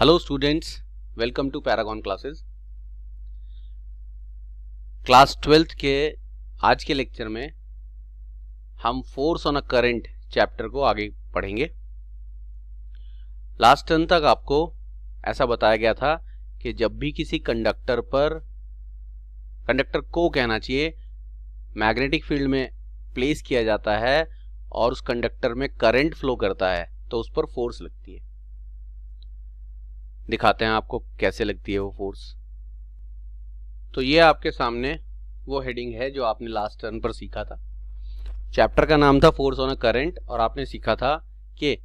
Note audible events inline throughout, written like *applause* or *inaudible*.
hello students welcome to Paragon classes class twelfth के आज के लेक्चर में हम force on a current chapter को आगे पढ़ेंगे लास्ट टर्न तक आपको ऐसा बताया गया था कि जब भी किसी कंडक्टर पर कंडक्टर को कहना चाहिए मैग्नेटिक फील्ड में प्लेस किया जाता है और उस कंडक्टर में करंट फ्लो करता है तो उस पर फोर्स लगती है दिखाते हैं आपको कैसे लगती है वो फोर्स तो ये आपके सामने वो हेडिंग है जो आपने लास्ट टर्न पर सीखा था चैप्टर का नाम था फोर्स ऑन अ करंट और आपने सीखा था कि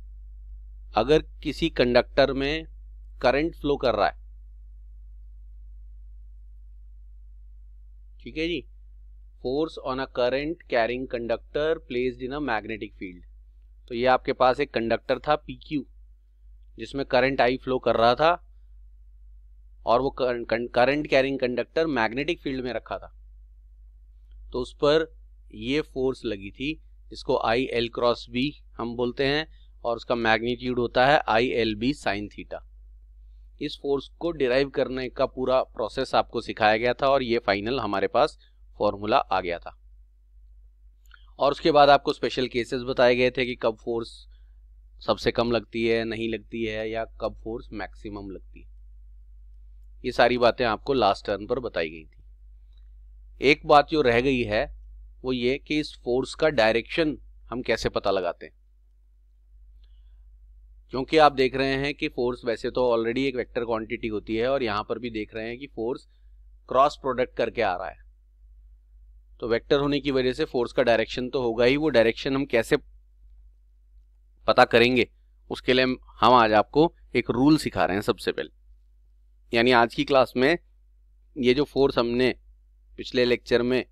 अगर किसी कंडक्टर में करंट फ्लो कर रहा है ठीक है जी force on a current carrying conductor placed in a magnetic field तो ये आपके पास एक कंडक्टर था पी क्यू जिसमें करंट आई फ्लो कर रहा था और वो current carrying conductor magnetic field में रखा था तो उस पर ये फोर्स लगी थी इसको आई एल क्रॉस बी हम बोलते हैं और उसका मैग्नीट्यूड होता है I L B sine theta इस फोर्स को डिराइव करने का पूरा प्रोसेस आपको सिखाया गया था और ये फाइनल हमारे पास फॉर्मूला आ गया था और उसके बाद आपको स्पेशल केसेस बताए गए थे कि कब फोर्स सबसे कम लगती है नहीं लगती है या कब फोर्स मैक्सिमम लगती है ये सारी बातें आपको लास्ट टर्न पर बताई गई थी एक बात जो रह गई है वो ये कि इस फोर्स का डायरेक्शन हम कैसे पता लगाते हैं क्योंकि आप देख रहे हैं कि फोर्स वैसे तो ऑलरेडी एक वेक्टर क्वांटिटी होती है और यहाँ पर भी देख रहे हैं कि फोर्स क्रॉस प्रोडक्ट करके आ रहा है तो वेक्टर होने की वजह से फोर्स का डायरेक्शन तो होगा ही वो डायरेक्शन हम कैसे पता करेंगे उसके लिए हम आज आपको एक रूल सिखा रहे हैं सबसे पहले यानी आज की क्लास में ये जो फोर्स हमने पिछले लेक्चर में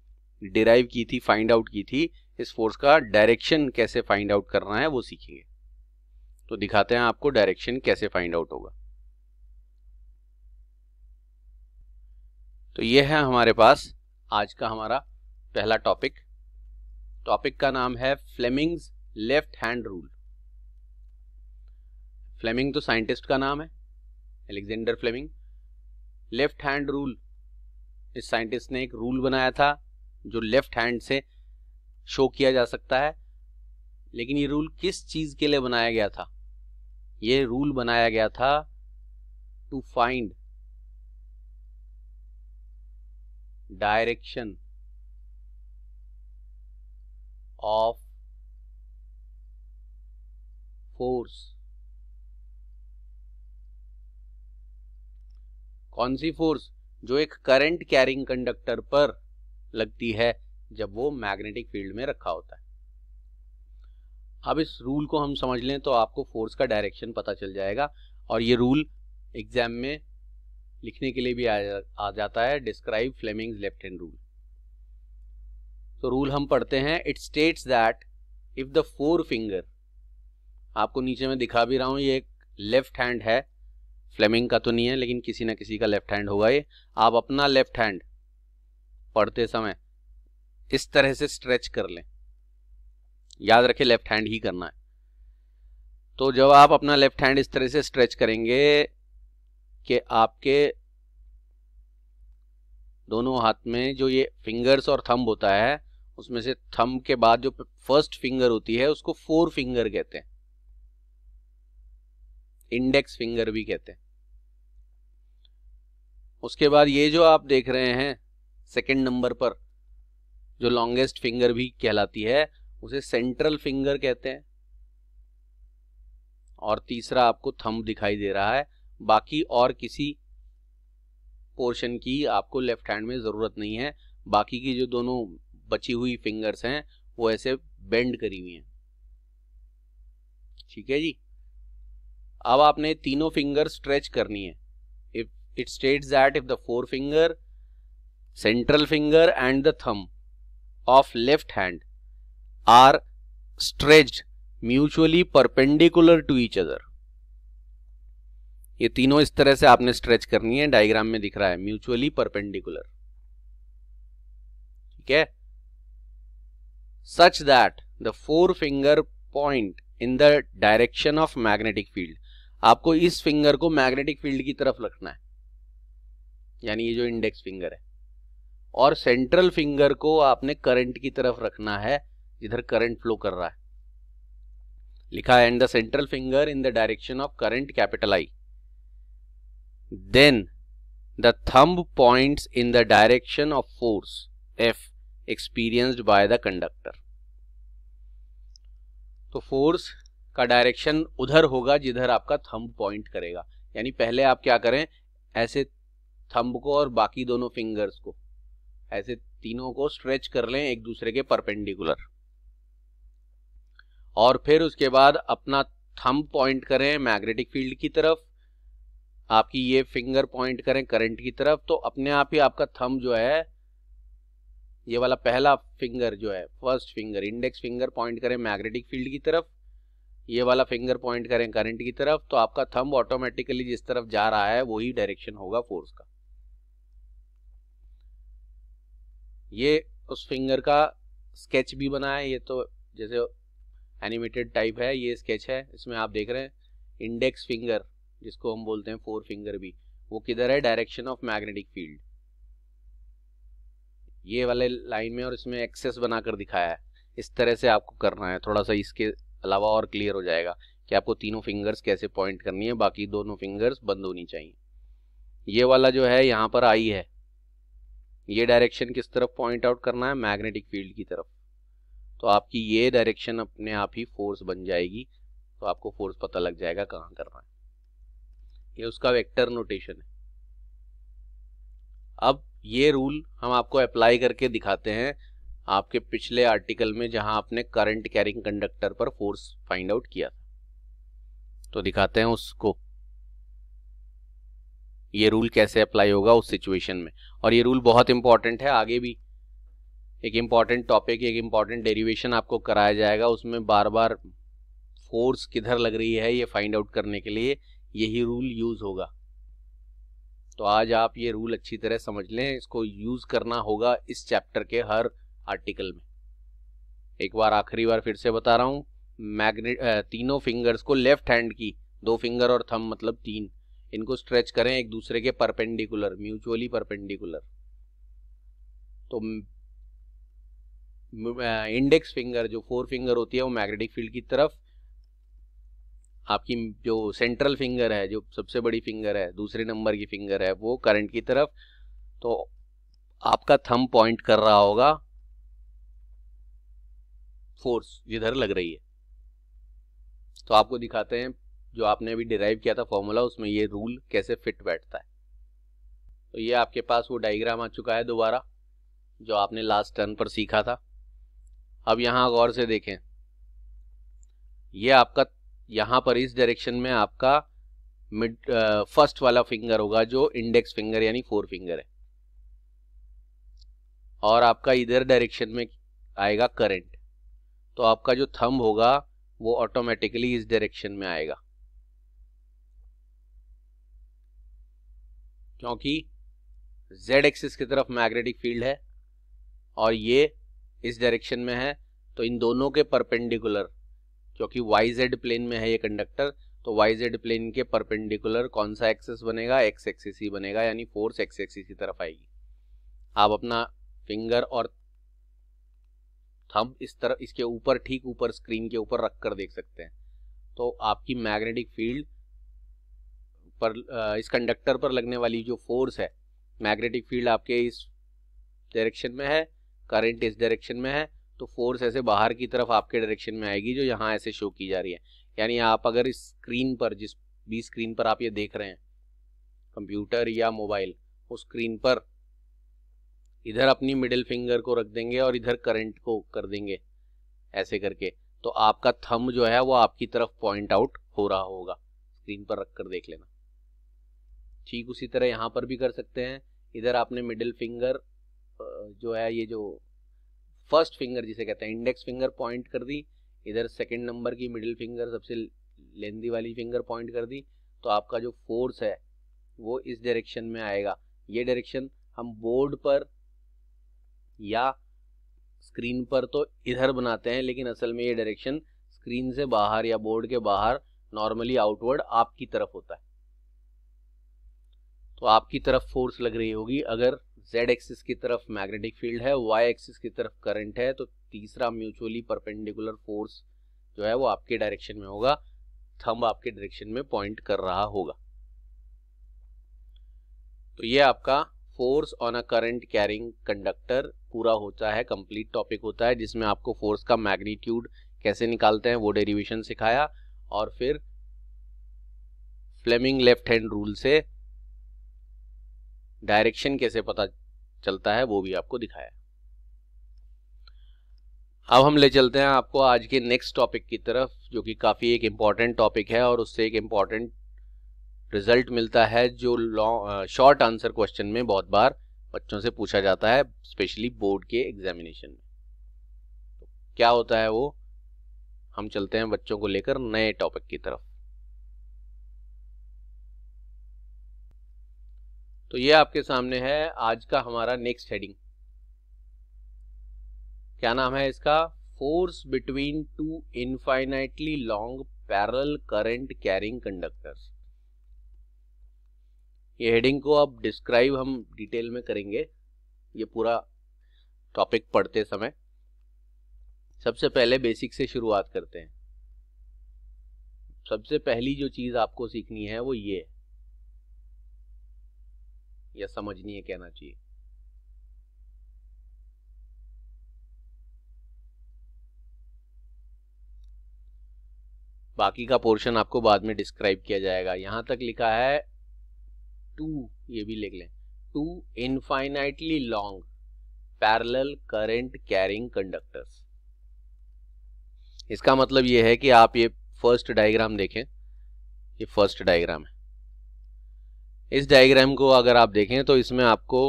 डिराइव की थी फाइंड आउट की थी इस फोर्स का डायरेक्शन कैसे फाइंड आउट करना है वो सीखेंगे तो दिखाते हैं आपको डायरेक्शन कैसे फाइंड आउट होगा तो ये है हमारे पास आज का हमारा पहला टॉपिक टॉपिक का नाम है Fleming's left hand rule Fleming तो साइंटिस्ट का नाम है Alexander Fleming left hand rule इस साइंटिस्ट ने एक रूल बनाया था जो लेफ्ट हैंड से शो किया जा सकता है लेकिन ये रूल किस चीज़ के लिए बनाया गया था ये रूल बनाया गया था to find direction of force कौन सी फोर्स जो एक करंट कैरिंग कंडक्टर पर लगती है जब वो मैग्नेटिक फील्ड में रखा होता है अब इस रूल को हम समझ लें तो आपको फोर्स का डायरेक्शन पता चल जाएगा और ये रूल एग्जाम में लिखने के लिए भी आ, जा, आ जाता है describe Fleming's left hand rule तो रूल हम पढ़ते हैं it states that if the forefinger आपको नीचे में दिखा भी रहा हूं ये एक लेफ्ट हैंड है फ्लेमिंग का तो नहीं है लेकिन किसी ना किसी का लेफ्ट हैंड होगा ये आप अपना लेफ्ट हैंड पढ़ते समय इस तरह से स्ट्रेच कर लें याद रखें लेफ्ट हैंड ही करना है तो जब आप अपना लेफ्ट हैंड इस तरह से स्ट्रेच करेंगे कि आपके दोनों हाथ में जो ये फिंगर्स और थंब होता है उसमें से थंब के बाद जो फर्स्ट फिंगर होती है उसको फोर फिंगर कहते हैं इंडेक्स फिंगर भी कहते हैं उसके बाद ये जो आप देख रहे हैं सेकंड नंबर पर जो लॉन्गेस्ट फिंगर भी कहलाती है उसे सेंट्रल फिंगर कहते हैं और तीसरा आपको थम दिखाई दे रहा है बाकी और किसी पोर्शन की आपको लेफ्ट हैंड में ज़रूरत नहीं है बाकी की जो दोनों बची हुई फिंगर्स हैं वो ऐसे बेंड करी हुई हैं ठीक है जी अब आपने तीनों फिंगर स्ट्रेच करनी है if it state that if the forefinger central finger and the thumb of left hand are stretch mutually perpendicular to each other ये तीनों इस तरह से आपने स्ट्रेच करनी है डायग्राम में दिख रहा है म्यूचुअली परपेंडिकुलर ठीक है such that the forefinger point in the direction of magnetic field आपको इस फिंगर को मैग्नेटिक फील्ड की तरफ रखना है यानी ये जो इंडेक्स फिंगर है और सेंट्रल फिंगर को आपने करंट की तरफ रखना है जिधर करंट फ्लो कर रहा है लिखा and the central finger in the direction of current capital I then the thumb points in the direction of force F experienced by the conductor तो फोर्स का डायरेक्शन उधर होगा जिधर आपका थंब पॉइंट करेगा यानी पहले आप क्या करें ऐसे थंब को और बाकी दोनों फिंगर्स को ऐसे तीनों को स्ट्रेच कर लें एक दूसरे के परपेंडिकुलर और फिर उसके बाद अपना थंब पॉइंट करें मैग्नेटिक फील्ड की तरफ आपकी ये फिंगर पॉइंट करें करंट की तरफ तो अपने आप ही आपका थंब जो है ये वाला पहला फिंगर जो है first finger index finger point करें मैग्नेटिक फील्ड की तरफ ये वाला फिंगर पॉइंट करें करंट की तरफ तो आपका थंब ऑटोमेटिकली जिस तरफ जा रहा है वही डायरेक्शन होगा फोर्स का ये उस फिंगर का स्केच भी बना है ये तो जैसे एनिमेटेड टाइप है ये स्केच है इसमें आप देख रहे हैं इंडेक्स फिंगर जिसको हम बोलते हैं फोर फिंगर भी वो किधर है डायरेक्शन ऑफ मैग्नेटिक फील्ड ये वाले लाइन में और इसमें एक्सेस बनाकर दिखाया है इस तरह से आपको करना है थोड़ा सा इसके अलावा और क्लियर हो जाएगा कि आपको तीनों फिंगर्स कैसे पॉइंट करनी है बाकी दोनों फिंगर्स बंद होनी चाहिए ये वाला जो है यहाँ पर आई है ये डायरेक्शन किस तरफ पॉइंट आउट करना है मैग्नेटिक फील्ड की तरफ तो आपकी ये डायरेक्शन अपने आप ही फोर्स बन जाएगी तो आपको फोर्स पता लग जाएगा कहाँ करना है ये उसका वेक्टर नोटेशन है अब ये रूल हम आपको अप्लाई करके दिखाते हैं आपके पिछले आर्टिकल में जहां आपने करंट कैरिंग कंडक्टर पर फोर्स फाइंड आउट किया था तो दिखाते हैं उसको ये रूल कैसे अप्लाई होगा उस सिचुएशन में और ये रूल बहुत इंपॉर्टेंट है आगे भी एक इम्पॉर्टेंट टॉपिक एक इम्पॉर्टेंट डेरिवेशन आपको कराया जाएगा उसमें बार बार फोर्स किधर लग रही है ये फाइंड आउट करने के लिए यही रूल यूज़ होगा तो आज आप ये रूल अच्छी तरह समझ लें इसको यूज़ करना होगा इस चैप्टर के हर आर्टिकल में एक बार आखिरी बार फिर से बता रहा हूँ मैग्नेट तीनों फिंगर्स को लेफ्ट हैंड की दो फिंगर और थम मतलब तीन इनको स्ट्रेच करें एक दूसरे के परपेंडिकुलर म्यूचुअली परपेंडिकुलर तो इंडेक्स फिंगर जो फोर फिंगर होती है वो मैग्नेटिक फील्ड की तरफ आपकी जो सेंट्रल फिंगर है जो सबसे बड़ी फिंगर है दूसरे नंबर की फिंगर है वो करंट की तरफ तो आपका थम पॉइंट कर रहा होगा फोर्स जिधर लग रही है तो आपको दिखाते हैं जो आपने अभी डिराइव किया था फॉर्मूला उसमें ये रूल कैसे फिट बैठता है तो ये आपके पास वो डाइग्राम आ चुका है दोबारा जो आपने लास्ट टर्न पर सीखा था अब यहाँ गौर से देखें ये आपका यहाँ पर इस डायरेक्शन में आपका मिड फर्स्ट वाला फिंगर होगा जो इंडेक्स फिंगर यानी फोर फिंगर है और आपका इधर डायरेक्शन में आएगा करंट तो आपका जो थंब होगा वो ऑटोमेटिकली इस डायरेक्शन में आएगा क्योंकि z एक्सिस की तरफ मैग्नेटिक फील्ड है और ये इस डायरेक्शन में है तो इन दोनों के परपेंडिकुलर क्योंकि वाई जेड प्लेन में है ये कंडक्टर तो वाई जेड प्लेन के परपेंडिकुलर कौन सा एक्सेस बनेगा एक्स एक्सिस ही बनेगा यानी फोर्स एक्स एक्सिस की तरफ आएगी आप अपना फिंगर और थंब इस तरफ इसके ऊपर ठीक ऊपर स्क्रीन के ऊपर रख कर देख सकते हैं तो आपकी मैग्नेटिक फील्ड पर इस कंडक्टर पर लगने वाली जो फोर्स है मैग्नेटिक फील्ड आपके इस डायरेक्शन में है करंट इस डायरेक्शन में है तो फोर्स ऐसे बाहर की तरफ आपके डायरेक्शन में आएगी जो यहाँ ऐसे शो की जा रही है यानी आप अगर इस स्क्रीन पर जिस भी स्क्रीन पर आप ये देख रहे हैं कंप्यूटर या मोबाइल उस स्क्रीन पर इधर अपनी मिडिल फिंगर को रख देंगे और इधर करंट को कर देंगे ऐसे करके तो आपका थंब जो है वो आपकी तरफ पॉइंट आउट हो रहा होगा स्क्रीन पर रख कर देख लेना ठीक उसी तरह यहाँ पर भी कर सकते हैं इधर आपने मिडिल फिंगर जो है ये जो फर्स्ट फिंगर जिसे कहते हैं इंडेक्स फिंगर पॉइंट कर दी इधर सेकेंड नंबर की मिडिल फिंगर सबसे लेंदी वाली फिंगर पॉइंट कर दी तो आपका जो फोर्स है वो इस डायरेक्शन में आएगा ये डायरेक्शन हम बोर्ड पर या स्क्रीन पर तो इधर बनाते हैं लेकिन असल में ये डायरेक्शन स्क्रीन से बाहर या बोर्ड के बाहर नॉर्मली आउटवर्ड आपकी तरफ होता है तो आपकी तरफ फोर्स लग रही होगी अगर z एक्सिस की तरफ मैग्नेटिक फील्ड है y एक्सिस की तरफ करंट है तो तीसरा म्यूचुअली परपेंडिकुलर फोर्स जो है वो आपके डायरेक्शन में होगा थंब आपके डायरेक्शन में पॉइंट कर रहा होगा तो ये आपका force on a current carrying conductor पूरा होता है कंप्लीट टॉपिक होता है जिसमें आपको फोर्स का मैग्नीट्यूड कैसे निकालते हैं वो डेरिवेशन सिखाया और फिर फ्लेमिंग लेफ्ट हैंड रूल से डायरेक्शन कैसे पता चलता है वो भी आपको दिखाया अब हम ले चलते हैं आपको आज के नेक्स्ट टॉपिक की तरफ जो कि काफ़ी एक इम्पॉर्टेंट टॉपिक है और उससे एक इम्पॉर्टेंट रिजल्ट मिलता है जो लॉन्ग शॉर्ट आंसर क्वेश्चन में बहुत बार बच्चों से पूछा जाता है स्पेशली बोर्ड के एग्जामिनेशन में तो क्या होता है वो हम चलते हैं बच्चों को लेकर नए टॉपिक की तरफ तो ये आपके सामने है आज का हमारा नेक्स्ट हेडिंग क्या नाम है इसका force between two infinitely long parallel current carrying conductors ये हेडिंग को अब डिस्क्राइब हम डिटेल में करेंगे ये पूरा टॉपिक पढ़ते समय सबसे पहले बेसिक से शुरुआत करते हैं सबसे पहली जो चीज़ आपको सीखनी है वो ये या समझनी है कहना चाहिए बाकी का पोर्शन आपको बाद में डिस्क्राइब किया जाएगा यहां तक लिखा है टू ये भी लिख लें two infinitely long parallel current carrying conductors इसका मतलब ये है कि आप ये फर्स्ट डायग्राम देखें ये फर्स्ट डायग्राम है इस डायग्राम को अगर आप देखें तो इसमें आपको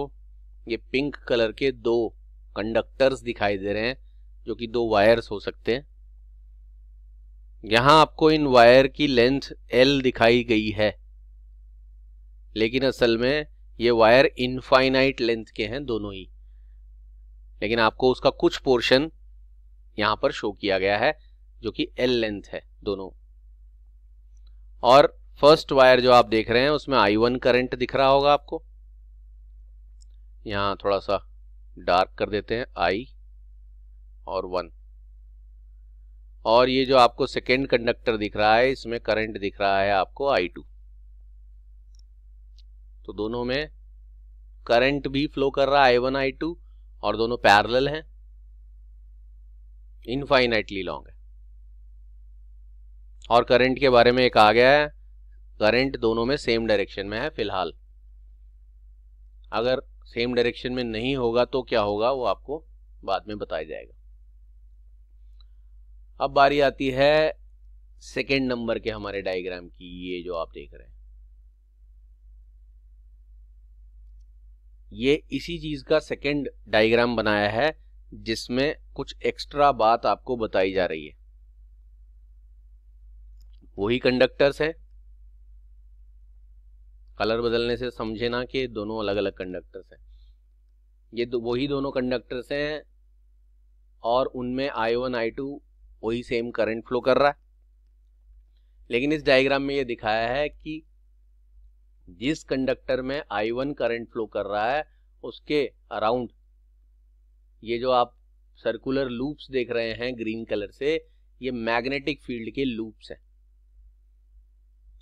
ये पिंक कलर के दो कंडक्टर्स दिखाई दे रहे हैं जो कि दो वायर्स हो सकते हैं यहां आपको इन वायर की लेंथ एल दिखाई गई है लेकिन असल में ये वायर इनफाइनाइट लेंथ के हैं दोनों ही लेकिन आपको उसका कुछ पोर्शन यहां पर शो किया गया है जो कि एल लेंथ है दोनों और फर्स्ट वायर जो आप देख रहे हैं उसमें आई वन करेंट दिख रहा होगा आपको यहां थोड़ा सा डार्क कर देते हैं आई और वन और ये जो आपको सेकेंड कंडक्टर दिख रहा है इसमें करंट दिख रहा है आपको आई टू तो दोनों में करंट भी फ्लो कर रहा है आई वन आई टू और दोनों पैरेलल हैं इनफाइनाइटली लॉन्ग है और करंट के बारे में एक आ गया है करंट दोनों में सेम डायरेक्शन में है फिलहाल अगर सेम डायरेक्शन में नहीं होगा तो क्या होगा वो आपको बाद में बताया जाएगा अब बारी आती है सेकेंड नंबर के हमारे डायग्राम की ये जो आप देख रहे हैं ये इसी चीज़ का सेकेंड डायग्राम बनाया है जिसमें कुछ एक्स्ट्रा बात आपको बताई जा रही है वही कंडक्टर्स हैं कलर बदलने से समझे ना कि दोनों अलग अलग कंडक्टर्स हैं ये दो, वही दोनों कंडक्टर्स हैं और उनमें आई वन आई टू वही सेम करंट फ्लो कर रहा है लेकिन इस डायग्राम में ये दिखाया है कि जिस कंडक्टर में आई वन करेंट फ्लो कर रहा है उसके अराउंड ये जो आप सर्कुलर लूप्स देख रहे हैं ग्रीन कलर से ये मैग्नेटिक फील्ड के लूप्स हैं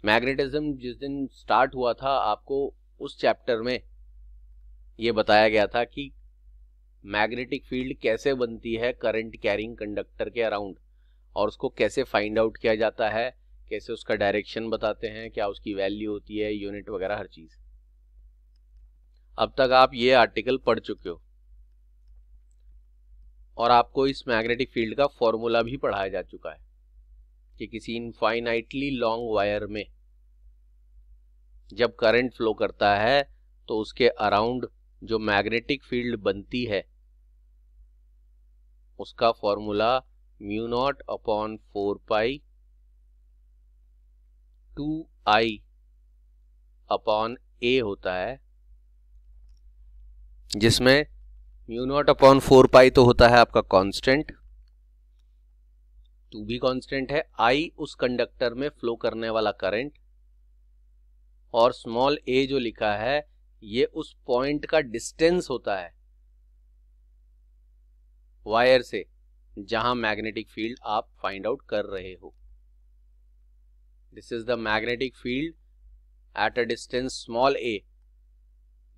मैग्नेटिज्म जिस दिन स्टार्ट हुआ था आपको उस चैप्टर में ये बताया गया था कि मैग्नेटिक फील्ड कैसे बनती है करंट कैरिंग कंडक्टर के अराउंड और उसको कैसे फाइंड आउट किया जाता है कैसे उसका डायरेक्शन बताते हैं क्या उसकी वैल्यू होती है यूनिट वगैरह हर चीज़ अब तक आप ये आर्टिकल पढ़ चुके हो और आपको इस मैग्नेटिक फील्ड का फॉर्मूला भी पढ़ाया जा चुका है कि किसी इनफाइनाइटली लॉन्ग वायर में जब करंट फ्लो करता है तो उसके अराउंड जो मैग्नेटिक फील्ड बनती है उसका formula mu naught upon four pi two I upon a होता है जिसमें mu naught upon four pi तो होता है आपका कांस्टेंट टू भी कांस्टेंट है आई उस कंडक्टर में फ्लो करने वाला करंट और स्मॉल ए जो लिखा है ये उस पॉइंट का डिस्टेंस होता है वायर से जहां मैग्नेटिक फील्ड आप फाइंड आउट कर रहे हो this is the magnetic field at a distance small a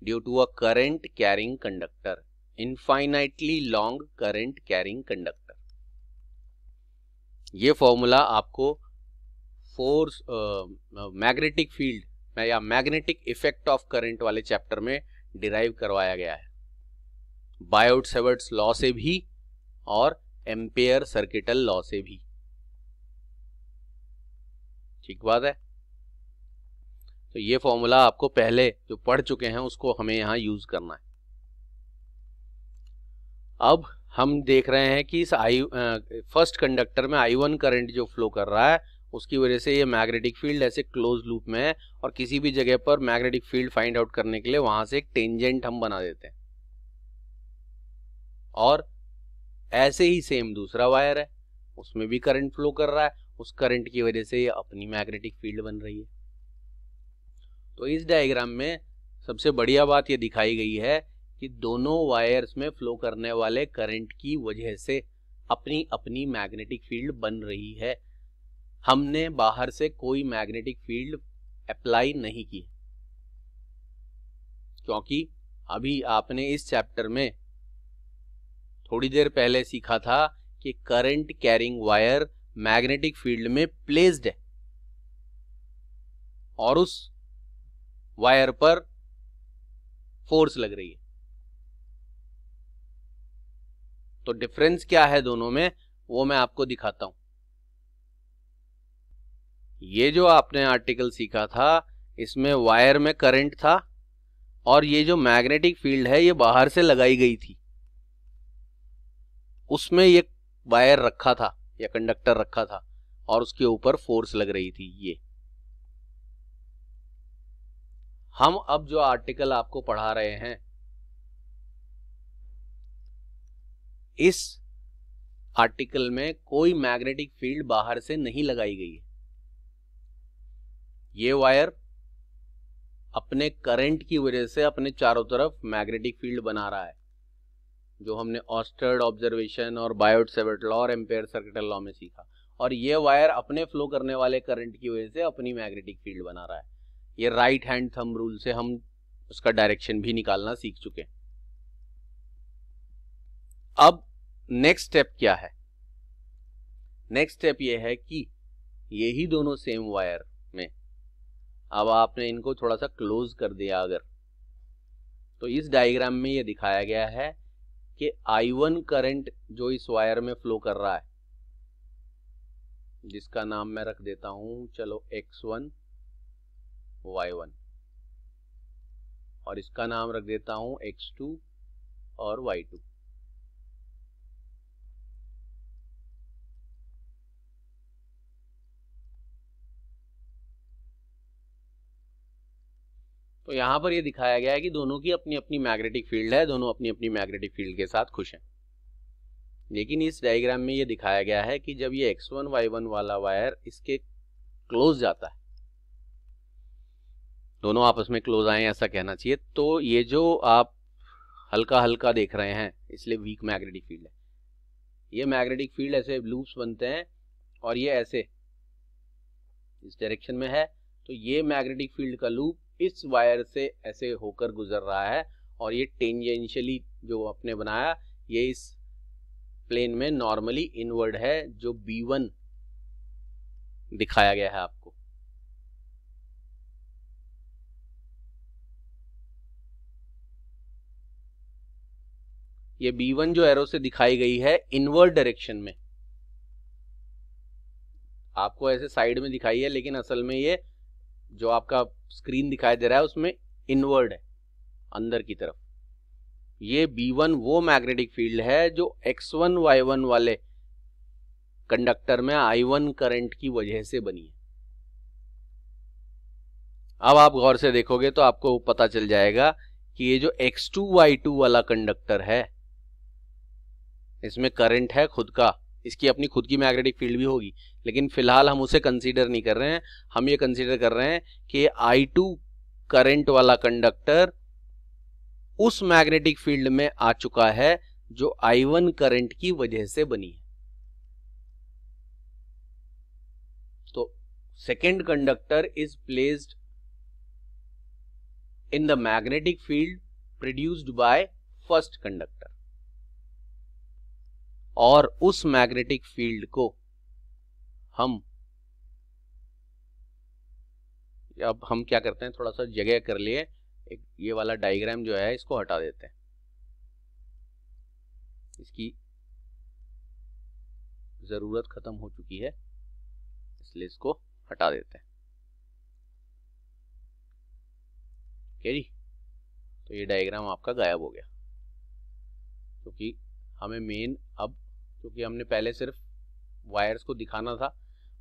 due to a current carrying conductor infinitely long current carrying conductor ये फॉर्मूला आपको फोर्स मैग्नेटिक फील्ड या मैग्नेटिक इफेक्ट ऑफ करंट वाले chapter में derive करवाया गया है Biot Savart's law से भी और एम्पेयर सर्किटल लॉ से भी ठीक बात है तो ये फॉर्मूला आपको पहले जो पढ़ चुके हैं उसको हमें यहां यूज करना है अब हम देख रहे हैं कि इस आई फर्स्ट कंडक्टर में आई वन करेंट जो फ्लो कर रहा है उसकी वजह से ये मैग्नेटिक फील्ड ऐसे क्लोज लूप में है और किसी भी जगह पर मैग्नेटिक फील्ड फाइंड आउट करने के लिए वहां से एक टेंजेंट हम बना देते हैं और ऐसे ही सेम दूसरा वायर है उसमें भी करंट फ्लो कर रहा है उस करंट की वजह से अपनी मैग्नेटिक फील्ड बन रही है तो इस डायग्राम में सबसे बढ़िया बात यह दिखाई गई है कि दोनों वायर्स में फ्लो करने वाले करंट की वजह से अपनी अपनी मैग्नेटिक फील्ड बन रही है हमने बाहर से कोई मैग्नेटिक फील्ड अप्लाई नहीं की क्योंकि अभी आपने इस चैप्टर में थोड़ी देर पहले सीखा था कि current carrying wire magnetic field में प्लेस्ड है और उस वायर पर फोर्स लग रही है तो डिफरेंस क्या है दोनों में वो मैं आपको दिखाता हूं ये जो आपने आर्टिकल सीखा था इसमें वायर में करंट था और ये जो मैग्नेटिक फील्ड है ये बाहर से लगाई गई थी उसमें ये वायर रखा था या कंडक्टर रखा था और उसके ऊपर फोर्स लग रही थी ये हम अब जो आर्टिकल आपको पढ़ा रहे हैं इस आर्टिकल में कोई मैग्नेटिक फील्ड बाहर से नहीं लगाई गई है ये वायर अपने करंट की वजह से अपने चारों तरफ मैग्नेटिक फील्ड बना रहा है जो हमने ऑस्टर्ड ऑब्जर्वेशन और बायोट सेवेट लॉ और एम्पेयर सर्किटल लॉ में सीखा और ये वायर अपने फ्लो करने वाले करंट की वजह से अपनी मैग्नेटिक फील्ड बना रहा है ये राइट हैंड थंब रूल से हम उसका डायरेक्शन भी निकालना सीख चुके अब नेक्स्ट स्टेप क्या है नेक्स्ट स्टेप ये है कि यही दोनों सेम वायर में अब आपने इनको थोड़ा सा क्लोज कर दिया अगर तो इस डायग्राम में ये दिखाया गया है कि आई वन करंट जो इस वायर में फ्लो कर रहा है जिसका नाम मैं रख देता हूं चलो एक्स वन वाई वन और इसका नाम रख देता हूं एक्स टू और वाई टू तो यहाँ पर ये दिखाया गया है कि दोनों की अपनी अपनी मैग्नेटिक फील्ड है दोनों अपनी अपनी मैग्नेटिक फील्ड के साथ खुश हैं लेकिन इस डायग्राम में ये दिखाया गया है कि जब ये x1 y1 वाला वायर इसके क्लोज जाता है दोनों आपस में क्लोज आए ऐसा कहना चाहिए तो ये जो आप हल्का हल्का देख रहे हैं इसलिए वीक मैग्नेटिक फील्ड है ये मैग्नेटिक फील्ड ऐसे लूप्स बनते हैं और ये ऐसे इस डायरेक्शन में है तो ये मैग्नेटिक फील्ड का लूप इस वायर से ऐसे होकर गुजर रहा है और ये टेंजेंशियली जो आपने बनाया ये इस प्लेन में नॉर्मली इनवर्ड है जो बी वन दिखाया गया है आपको ये बी वन जो एरो से दिखाई गई है इनवर्ड डायरेक्शन में आपको ऐसे साइड में दिखाई है लेकिन असल में ये जो आपका स्क्रीन दिखाई दे रहा है उसमें इनवर्ड है अंदर की तरफ ये B1 वो मैग्नेटिक फील्ड है जो X1 Y1 वाले कंडक्टर में I1 करंट की वजह से बनी है अब आप गौर से देखोगे तो आपको पता चल जाएगा कि ये जो X2 Y2 वाला कंडक्टर है इसमें करंट है खुद का इसकी अपनी खुद की मैग्नेटिक फील्ड भी होगी लेकिन फिलहाल हम उसे कंसीडर नहीं कर रहे हैं हम ये कंसीडर कर रहे हैं कि आई टू करेंट वाला कंडक्टर उस मैग्नेटिक फील्ड में आ चुका है जो आई वन करेंट की वजह से बनी है तो second conductor is placed in the magnetic field produced by first conductor और उस मैग्नेटिक फील्ड को हम अब हम क्या करते हैं थोड़ा सा जगह कर लिए एक ये वाला डायग्राम जो है इसको हटा देते हैं इसकी ज़रूरत ख़त्म हो चुकी है इसलिए इसको हटा देते हैं ठीक है जी तो ये डायग्राम आपका गायब हो गया क्योंकि हमें मेन अब क्योंकि हमने पहले सिर्फ वायर्स को दिखाना था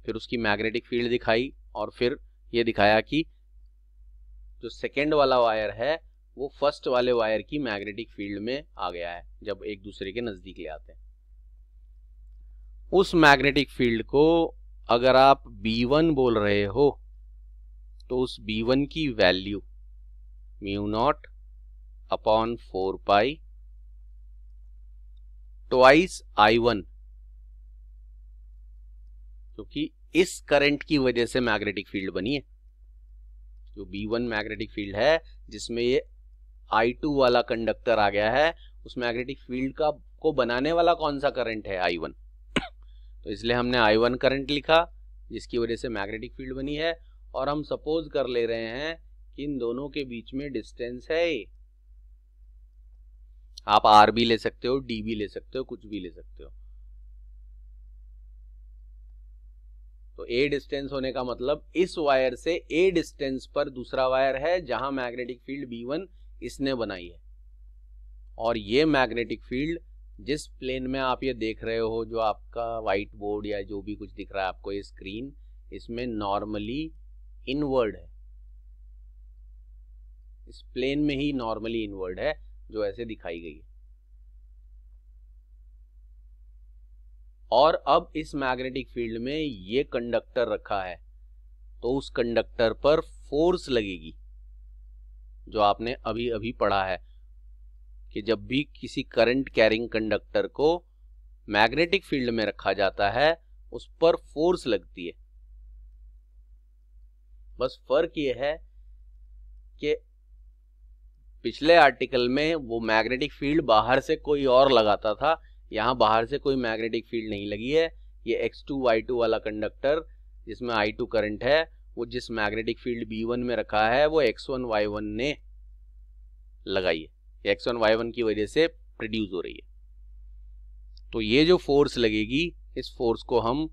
फिर उसकी मैग्नेटिक फील्ड दिखाई और फिर ये दिखाया कि जो सेकेंड वाला वायर है वो फर्स्ट वाले वायर की मैग्नेटिक फील्ड में आ गया है जब एक दूसरे के नज़दीक ले आते हैं उस मैग्नेटिक फील्ड को अगर आप B1 बोल रहे हो तो उस B1 की value mu naught upon four pi twice I one क्योंकि इस करंट की वजह से मैग्नेटिक फील्ड बनी है जो बी वन मैग्नेटिक फील्ड है जिसमें ये आई टू वाला कंडक्टर आ गया है उस मैग्नेटिक फील्ड का को बनाने वाला कौन सा करंट है आई वन तो इसलिए हमने आई वन करंट लिखा जिसकी वजह से मैग्नेटिक फील्ड बनी है और हम सपोज कर ले रहे हैं कि इन दोनों के बीच में डिस्टेंस है आप आर भी ले सकते हो डी भी ले सकते हो कुछ भी ले सकते हो तो ए डिस्टेंस होने का मतलब इस वायर से ए डिस्टेंस पर दूसरा वायर है जहां मैग्नेटिक फील्ड बी वन इसने बनाई है और ये मैग्नेटिक फील्ड जिस प्लेन में आप ये देख रहे हो जो आपका वाइट बोर्ड या जो भी कुछ दिख रहा है आपको ये स्क्रीन इसमें नॉर्मली इनवर्ड है इस प्लेन में ही नॉर्मली इनवर्ड है जो ऐसे दिखाई गई है और अब इस मैग्नेटिक फील्ड में ये कंडक्टर रखा है तो उस कंडक्टर पर फोर्स लगेगी जो आपने अभी अभी पढ़ा है कि जब भी किसी करंट कैरिंग कंडक्टर को मैग्नेटिक फील्ड में रखा जाता है उस पर फोर्स लगती है बस फर्क यह है कि पिछले आर्टिकल में वो मैग्नेटिक फील्ड बाहर से कोई और लगाता था यहाँ बाहर से कोई मैग्नेटिक फील्ड नहीं लगी है ये एक्स टू वाई टू वाला कंडक्टर जिसमें आई टू करंट है वो जिस मैग्नेटिक फील्ड बी वन में रखा है वो एक्स वन वाई वन ने लगाई है एक्स वन वाई वन की वजह से प्रोड्यूस हो रही है तो ये जो फोर्स लगेगी इस फोर्स को हम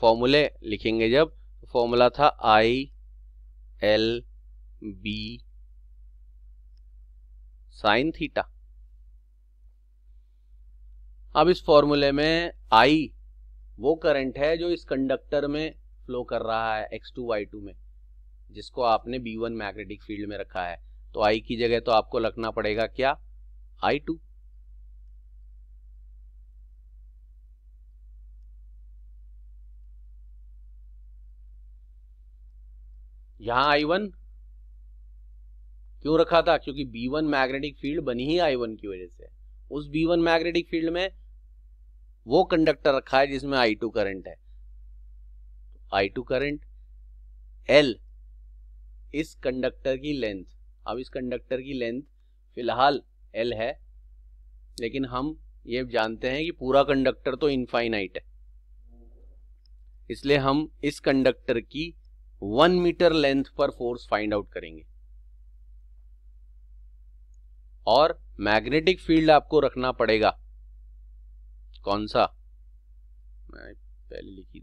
फॉर्मूले लिखेंगे जब फॉर्मूला तो था I L B sine theta अब इस फॉर्मूले में आई वो करंट है जो इस कंडक्टर में फ्लो कर रहा है एक्स टू वाई टू में जिसको आपने बी वन मैग्नेटिक फील्ड में रखा है तो आई की जगह तो आपको रखना पड़ेगा क्या आई टू यहां आई वन क्यों रखा था क्योंकि बी वन मैग्नेटिक फील्ड बनी ही आई वन की वजह से उस बी वन मैग्नेटिक फील्ड में वो कंडक्टर रखा है जिसमें आई टू करंट है आई टू करेंट एल इस कंडक्टर की लेंथ अब इस कंडक्टर की लेंथ फिलहाल एल है लेकिन हम ये जानते हैं कि पूरा कंडक्टर तो इनफाइनाइट है इसलिए हम इस कंडक्टर की वन मीटर लेंथ पर फोर्स फाइंड आउट करेंगे और मैग्नेटिक फील्ड आपको रखना पड़ेगा कौन सा मैं पहले लिख ही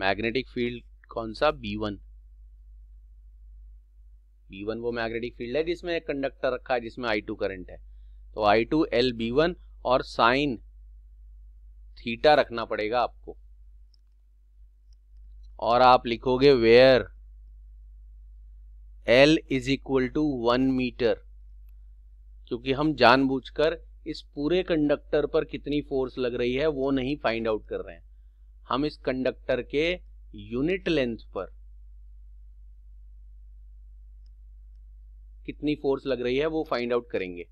मैग्नेटिक फील्ड कौन सा बी वन बी वन वो मैग्नेटिक फील्ड है जिसमें एक कंडक्टर रखा है जिसमें आई टू करंट है तो I two L B one और साइन थीटा रखना पड़ेगा आपको और आप लिखोगे where L is equal to one metre क्योंकि हम जानबूझकर इस पूरे कंडक्टर पर कितनी फोर्स लग रही है वो नहीं फाइंड आउट कर रहे हैं हम इस कंडक्टर के यूनिट लेंथ पर कितनी फोर्स लग रही है वो फाइंड आउट करेंगे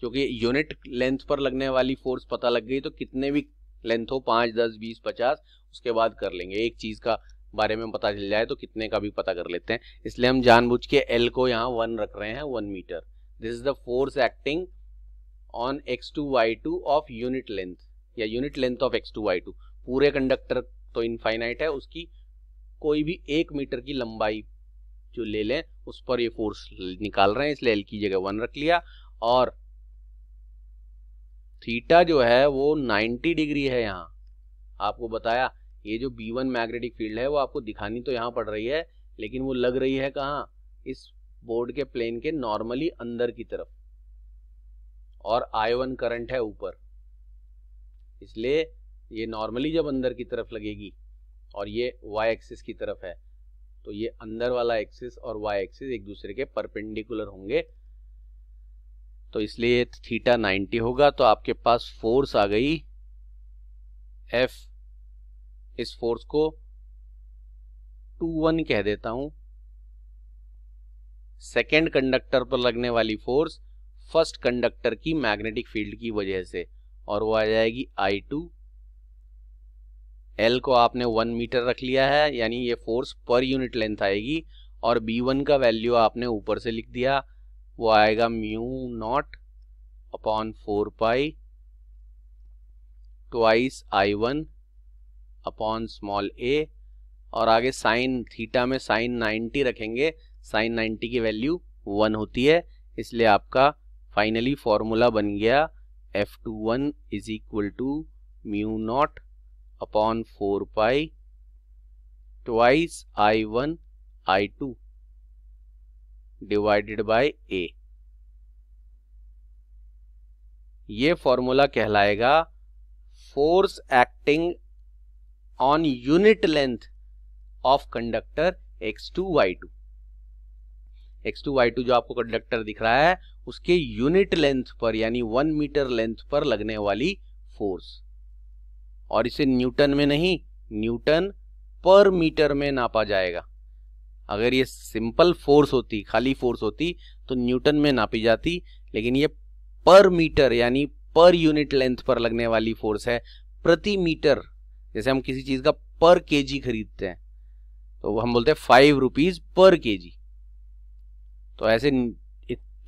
क्योंकि यूनिट लेंथ पर लगने वाली फोर्स पता लग गई तो कितने भी लेंथ हो पांच दस बीस पचास उसके बाद कर लेंगे एक चीज़ का बारे में पता चल जाए तो कितने का भी पता कर लेते हैं इसलिए हम जानबूझ के एल को यहां वन रख रहे हैं one metre this is the force acting on X two Y two of unit length या unit length of X two Y two पूरे कंडक्टर तो इनफाइनाइट है उसकी कोई भी एक मीटर की लंबाई जो ले लें उस पर ये फोर्स निकाल रहे हैं इसलिए एल की जगह वन रख लिया और थीटा जो है वो 90 डिग्री है यहाँ आपको बताया ये जो बी वन मैग्नेटिक फील्ड है वो आपको दिखानी तो यहाँ पड़ रही है लेकिन वो लग रही है कहाँ इस बोर्ड के प्लेन के नॉर्मली अंदर की तरफ और आई वन करंट है ऊपर इसलिए ये नॉर्मली जब अंदर की तरफ लगेगी और ये वाई एक्सिस की तरफ है तो ये अंदर वाला एक्सिस और वाई एक्सिस एक दूसरे के परपेंडिकुलर होंगे तो इसलिए थीटा 90 होगा तो आपके पास फोर्स आ गई एफ इस फोर्स को टू वन कह देता हूं सेकेंड कंडक्टर पर लगने वाली फोर्स फर्स्ट कंडक्टर की मैग्नेटिक फील्ड की वजह से और वो आ जाएगी आई टू एल को आपने वन मीटर रख लिया है यानी ये फोर्स पर यूनिट लेंथ आएगी और बी वन का वैल्यू आपने ऊपर से लिख दिया वो आएगा mu naught upon four pi twice I one upon small a और आगे साइन थीटा में साइन नाइनटी रखेंगे साइन नाइनटी की वैल्यू वन होती है इसलिए आपका फाइनली फॉर्मूला बन गया F two one is equal to mu naught upon four pi twice I one I two divided by a ये फॉर्मूला कहलाएगा force acting on unit length of conductor X two Y two x two Y two जो आपको conductor दिख रहा है उसके unit length पर यानी वन मीटर लेंथ पर लगने वाली फोर्स और इसे न्यूटन में नहीं न्यूटन पर मीटर में नापा जाएगा अगर ये सिंपल फोर्स होती खाली फोर्स होती तो न्यूटन में नापी जाती लेकिन ये पर मीटर यानी पर यूनिट लेंथ पर लगने वाली फोर्स है प्रति मीटर जैसे हम किसी चीज का पर केजी खरीदते हैं तो हम बोलते हैं फाइव रुपीज पर केजी तो ऐसे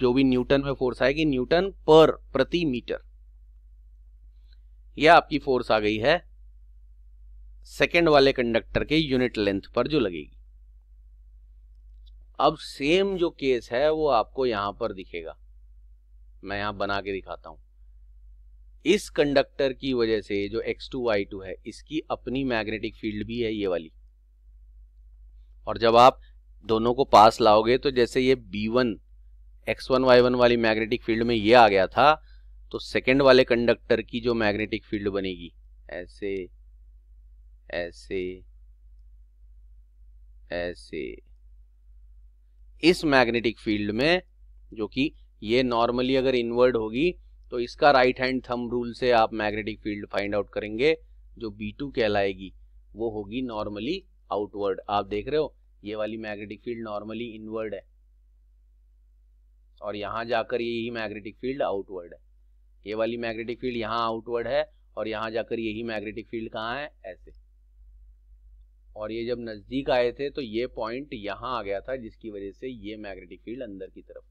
जो भी न्यूटन में फोर्स आएगी न्यूटन पर प्रति मीटर यह आपकी फोर्स आ गई है सेकेंड वाले कंडक्टर के यूनिट लेंथ पर जो लगेगी अब सेम जो केस है वो आपको यहां पर दिखेगा मैं यहां बना के दिखाता हूं इस कंडक्टर की वजह से जो x2 y2 है इसकी अपनी मैग्नेटिक फील्ड भी है ये वाली और जब आप दोनों को पास लाओगे तो जैसे ये B one X one Y one वाली मैग्नेटिक फील्ड में ये आ गया था तो सेकेंड वाले कंडक्टर की जो मैग्नेटिक फील्ड बनेगी ऐसे ऐसे ऐसे इस मैग्नेटिक फील्ड में जो कि ये नॉर्मली अगर इनवर्ड होगी तो इसका राइट हैंड थंब रूल से आप मैग्नेटिक फील्ड फाइंड आउट करेंगे जो B2 कहलाएगी वो होगी नॉर्मली आउटवर्ड आप देख रहे हो ये वाली मैग्नेटिक फील्ड नॉर्मली इनवर्ड है और यहाँ जाकर यही मैग्नेटिक फील्ड आउटवर्ड है ये वाली मैग्नेटिक फील्ड यहाँ आउटवर्ड है और यहाँ जाकर यही मैग्नेटिक फील्ड कहाँ है ऐसे और ये जब नज़दीक आए थे तो ये पॉइंट यहाँ आ गया था जिसकी वजह से ये मैग्नेटिक फील्ड अंदर की तरफ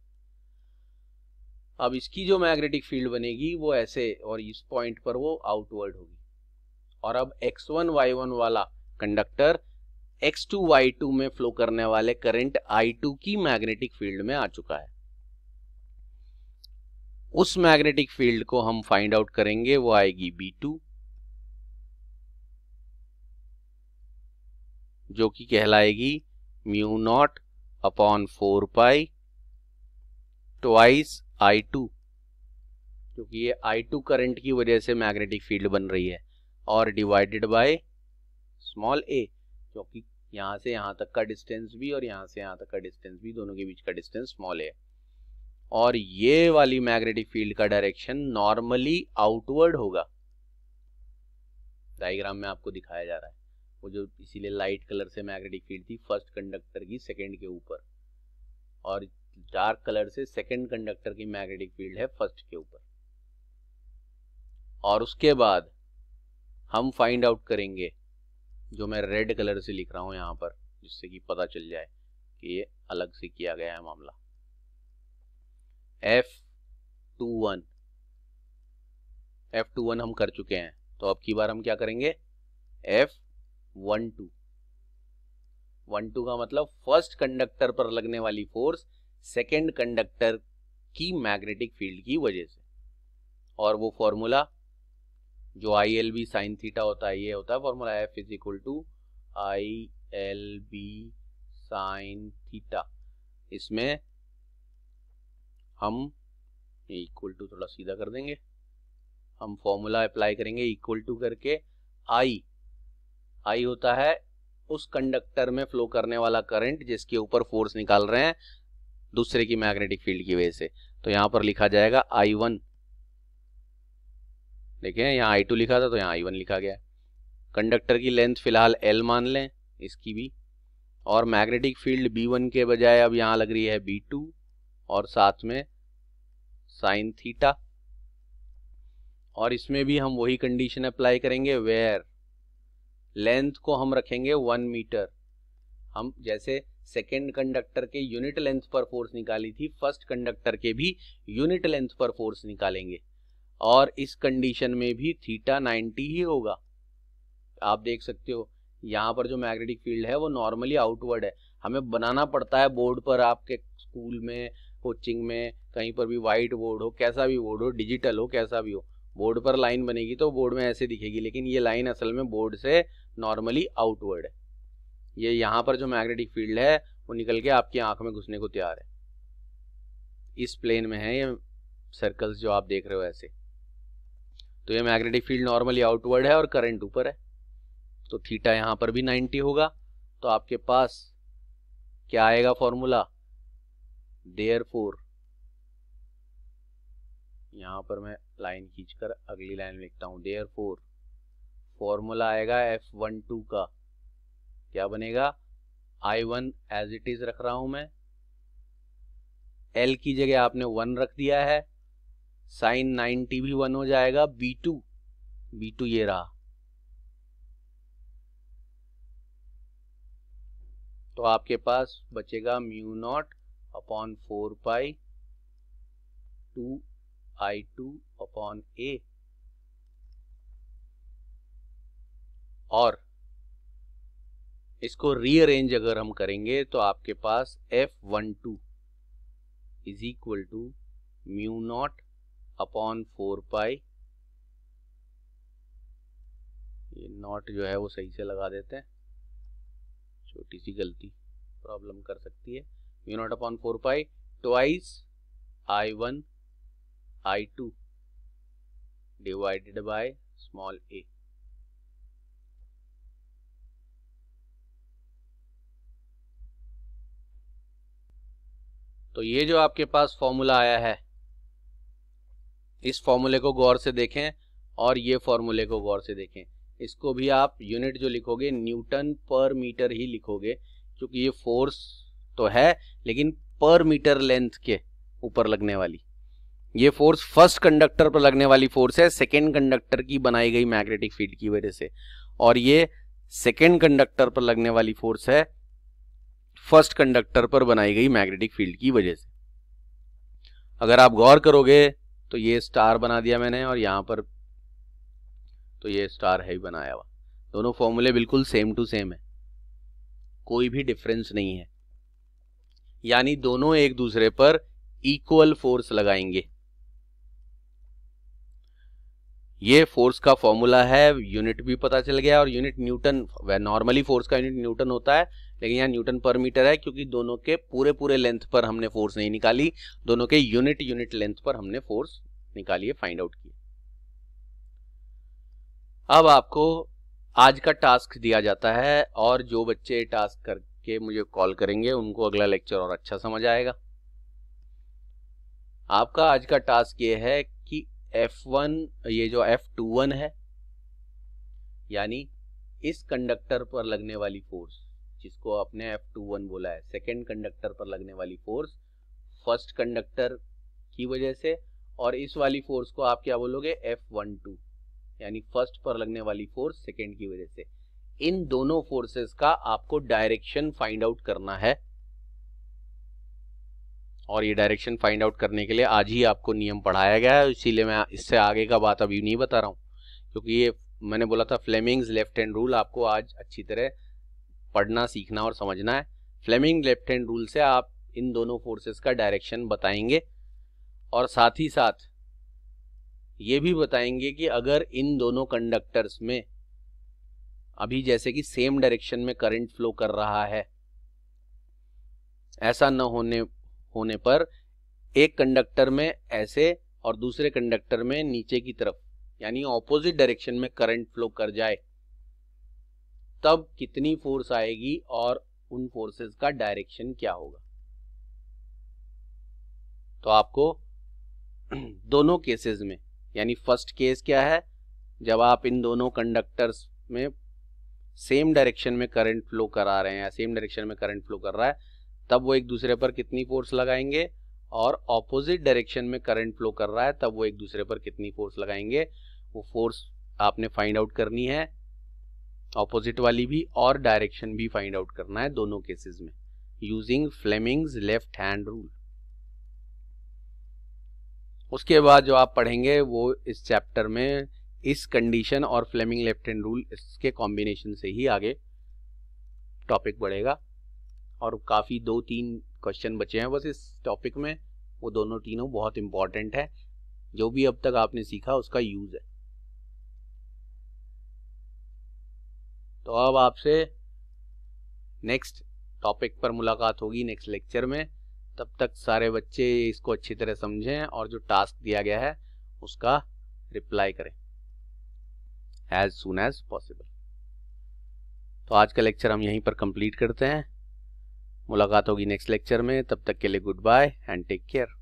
अब इसकी जो मैग्नेटिक फील्ड बनेगी वो ऐसे और इस पॉइंट पर वो आउटवर्ड होगी और अब x1 y1 वाला conductor X two Y two में फ्लो करने वाले करंट आई टू की मैग्नेटिक फील्ड में आ चुका है उस मैग्नेटिक फील्ड को हम फाइंड आउट करेंगे वो आएगी बी टू जो कि कहलाएगी mu naught upon four pi twice I two क्योंकि ये आई टू करंट की वजह से मैग्नेटिक फील्ड बन रही है और डिवाइडेड बाय स्मॉल ए क्योंकि यहाँ से यहाँ तक का डिस्टेंस भी और यहाँ से यहाँ तक का डिस्टेंस भी दोनों के बीच का डिस्टेंस स्मॉल है और ये वाली मैग्नेटिक फील्ड का डायरेक्शन नॉर्मली आउटवर्ड होगा डायग्राम में आपको दिखाया जा रहा है वो जो इसीलिए लाइट कलर से मैग्नेटिक फील्ड थी फर्स्ट कंडक्टर की सेकंड के ऊपर और डार्क कलर से सेकंड कंडक्टर की मैग्नेटिक फील्ड है फर्स्ट के ऊपर और उसके बाद हम फाइंड आउट करेंगे जो मैं रेड कलर से लिख रहा हूँ यहाँ पर जिससे कि पता चल जाए कि ये अलग से किया गया है मामला F two one F two one हम कर चुके हैं तो अब की बार हम क्या करेंगे F one two one two का मतलब फर्स्ट कंडक्टर पर लगने वाली फोर्स सेकेंड कंडक्टर की मैग्नेटिक फील्ड की वजह से और वो फॉर्मूला जो I L B sine theta होता है ये होता है formula F is equal to I L B sine theta इसमें हम इक्वल टू थोड़ा सीधा कर देंगे हम फॉर्मूला अप्लाई करेंगे इक्वल टू करके आई आई होता है उस कंडक्टर में फ्लो करने वाला करंट जिसके ऊपर फोर्स निकाल रहे हैं दूसरे की मैग्नेटिक फील्ड की वजह से तो यहां पर लिखा जाएगा आई वन देखें यहाँ आई टू लिखा था तो यहाँ आई वन लिखा गया कंडक्टर की लेंथ फिलहाल एल मान लें इसकी भी और मैग्नेटिक फील्ड बी वन के बजाय अब यहाँ लग रही है बी टू और साथ में साइन थीटा और इसमें भी हम वही कंडीशन अप्लाई करेंगे वेयर लेंथ को हम रखेंगे वन मीटर हम जैसे सेकेंड कंडक्टर के यूनिट लेंथ पर फोर्स निकाली थी फर्स्ट कंडक्टर के भी यूनिट लेंथ पर फोर्स निकालेंगे और इस कंडीशन में भी थीटा 90 ही होगा आप देख सकते हो यहाँ पर जो मैग्नेटिक फील्ड है वो नॉर्मली आउटवर्ड है हमें बनाना पड़ता है बोर्ड पर आपके स्कूल में कोचिंग में कहीं पर भी वाइट बोर्ड हो कैसा भी बोर्ड हो डिजिटल हो कैसा भी हो बोर्ड पर लाइन बनेगी तो बोर्ड में ऐसे दिखेगी लेकिन ये लाइन असल में बोर्ड से नॉर्मली आउटवर्ड है ये यहाँ पर जो मैग्नेटिक फील्ड है वो निकल के आपकी आंख में घुसने को तैयार है इस प्लेन में है ये सर्कल्स जो आप देख रहे हो ऐसे तो ये मैग्नेटिक फील्ड नॉर्मली आउटवर्ड है और करंट ऊपर है तो थीटा यहाँ पर भी 90 होगा तो आपके पास क्या आएगा फॉर्मूला देयर फोर यहाँ पर मैं लाइन खींचकर अगली लाइन लिखता हूँ देयर फोर फॉर्मूला आएगा एफ वन टू का क्या बनेगा I one as it is रख रहा हूं मैं एल की जगह आपने वन रख दिया है साइन नाइन्टी भी वन हो जाएगा बी टू बी टू ये रहा तो आपके पास बचेगा mu naught upon four pi two I two upon a और इसको रीअरेंज अगर हम करेंगे तो आपके पास F one two is equal to mu naught upon four pi ये नॉट जो है वो सही से लगा देते हैं छोटी सी गलती प्रॉब्लम कर सकती है mu naught upon four pi twice I one I two divided by small a तो ये जो आपके पास फॉर्मूला आया है इस फॉर्मूले को गौर से देखें और ये फॉर्मूले को गौर से देखें इसको भी आप यूनिट जो लिखोगे न्यूटन पर मीटर ही लिखोगे क्योंकि ये फोर्स तो है लेकिन पर मीटर लेंथ के ऊपर लगने वाली ये फोर्स फर्स्ट कंडक्टर पर लगने वाली फोर्स है सेकेंड कंडक्टर की बनाई गई मैग्नेटिक फील्ड की वजह से और ये सेकेंड कंडक्टर पर लगने वाली फोर्स है फर्स्ट कंडक्टर पर बनाई गई मैग्नेटिक फील्ड की वजह से अगर आप गौर करोगे तो ये स्टार बना दिया मैंने और यहाँ पर तो ये स्टार है ही बनाया हुआ दोनों फॉर्मूले बिल्कुल सेम टू सेम है कोई भी डिफरेंस नहीं है यानी दोनों एक दूसरे पर इक्वल फोर्स लगाएंगे ये फोर्स का फॉर्मूला है यूनिट भी पता चल गया और यूनिट न्यूटन नॉर्मली फोर्स का यूनिट न्यूटन होता है लेकिन यहाँ न्यूटन पर मीटर है क्योंकि दोनों के पूरे पूरे लेंथ पर हमने फोर्स नहीं निकाली दोनों के यूनिट यूनिट लेंथ पर हमने फोर्स निकालिए फाइंड आउट किए अब आपको आज का टास्क दिया जाता है और जो बच्चे टास्क करके मुझे कॉल करेंगे उनको अगला लेक्चर और अच्छा समझ आएगा आपका आज का टास्क ये है कि F1 ये जो F21 है यानी इस कंडक्टर पर लगने वाली फोर्स जिसको आपने F21 बोला है सेकेंड कंडक्टर पर लगने वाली फोर्स फर्स्ट कंडक्टर की वजह से और इस वाली फोर्स को आप क्या बोलोगे एफ वन टू यानी फर्स्ट पर लगने वाली फोर्स सेकेंड की वजह से इन दोनों फोर्सेस का आपको डायरेक्शन फाइंड आउट करना है और ये डायरेक्शन फाइंड आउट करने के लिए आज ही आपको नियम पढ़ाया गया है इसीलिए मैं इससे आगे का बात अभी नहीं बता रहा हूँ क्योंकि ये मैंने बोला था फ्लेमिंग्स लेफ्ट हैंड रूल आपको आज अच्छी तरह पढ़ना सीखना और समझना है फ्लेमिंग लेफ्ट हैंड रूल से आप इन दोनों फोर्सेस का डायरेक्शन बताएंगे और साथ ही साथ ये भी बताएंगे कि अगर इन दोनों कंडक्टर्स में अभी जैसे कि सेम डायरेक्शन में करंट फ्लो कर रहा है ऐसा न होने होने पर एक कंडक्टर में ऐसे और दूसरे कंडक्टर में नीचे की तरफ यानी ऑपोजिट डायरेक्शन में करंट फ्लो कर जाए तब कितनी फोर्स आएगी और उन फोर्सेस का डायरेक्शन क्या होगा तो आपको *clears throat* दोनों केसेस में यानी फर्स्ट केस क्या है जब आप इन दोनों कंडक्टर्स में सेम डायरेक्शन में करंट फ्लो करा रहे हैं या सेम डायरेक्शन में करंट फ्लो कर रहा है तब वो एक दूसरे पर कितनी फोर्स लगाएंगे और ऑपोजिट डायरेक्शन में करंट फ्लो कर रहा है तब वो एक दूसरे पर कितनी फोर्स लगाएंगे वो फोर्स आपने फाइंड आउट करनी है ऑपोजिट वाली भी और डायरेक्शन भी फाइंड आउट करना है दोनों केसेस में using Fleming's left hand rule उसके बाद जो आप पढ़ेंगे वो इस चैप्टर में इस कंडीशन और फ्लेमिंग लेफ्ट हैंड रूल इसके कॉम्बिनेशन से ही आगे टॉपिक बढ़ेगा और काफ़ी दो तीन क्वेश्चन बचे हैं बस इस टॉपिक में वो दोनों तीनों बहुत इंपॉर्टेंट है जो भी अब तक आपने सीखा उसका यूज़ है तो अब आपसे नेक्स्ट टॉपिक पर मुलाकात होगी नेक्स्ट लेक्चर में तब तक सारे बच्चे इसको अच्छी तरह समझें और जो टास्क दिया गया है उसका रिप्लाई करें एज सुन एज पॉसिबल तो आज का लेक्चर हम यहीं पर कंप्लीट करते हैं मुलाकात होगी नेक्स्ट लेक्चर में तब तक के लिए goodbye and take care